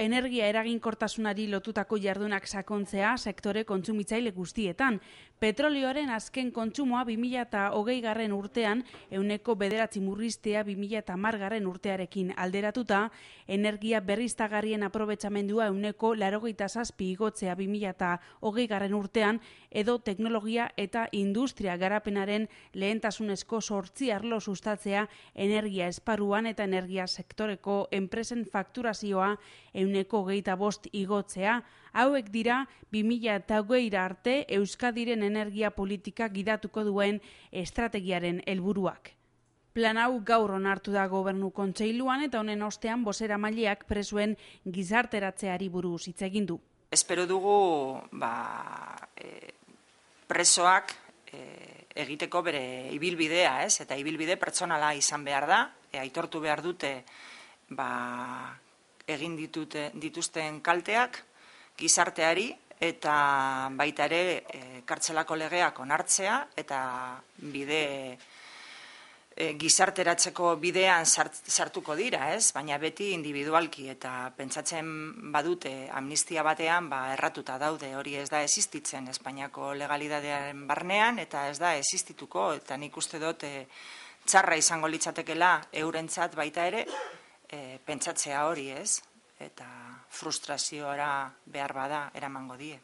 energia eraginkortasunari lotutako jardunak sakontzea sektore kontsumitzaile guztietan. Petrolioaren azken kontsumoa 2000 eta hogei garren urtean, euneko bederatzi murriztea 2000 eta margarren urtearekin alderatuta, energia berriztagarrien aprobetsamendua euneko larogeita zazpi igotzea 2000 eta hogei garren urtean, edo teknologia eta industria garapenaren lehentasunezko sortzi arlo sustatzea energia esparuan eta energia sektoreko enpresen fakturazioa, euneko geita bost igotzea, hauek dira 2000 eta arte Euskadiren energia politika gidatuko duen estrategiaren helburuak. Plan hau gaur onartu da gobernu kontseiluan eta honen ostean bosera maileak presuen gizarteratzeari buruz hitz egin du. Espero dugu ba, e, presoak e, egiteko bere ibilbidea, ez? Eta ibilbide pertsonala izan behar da, e, aitortu behar dute ba, egin ditute, dituzten kalteak gizarteari eta baita ere e, kartzelako legeak onartzea eta bide eh, gizarteratzeko bidean sartuko dira, ez? Baina beti individualki eta pentsatzen badute amnistia batean ba, erratuta daude hori ez da existitzen Espainiako legalidadearen barnean eta ez da existituko eta nik uste dut eh, txarra izango litzatekela eurentzat baita ere e, pentsatzea hori ez, eta frustrazioa behar bada eramango die.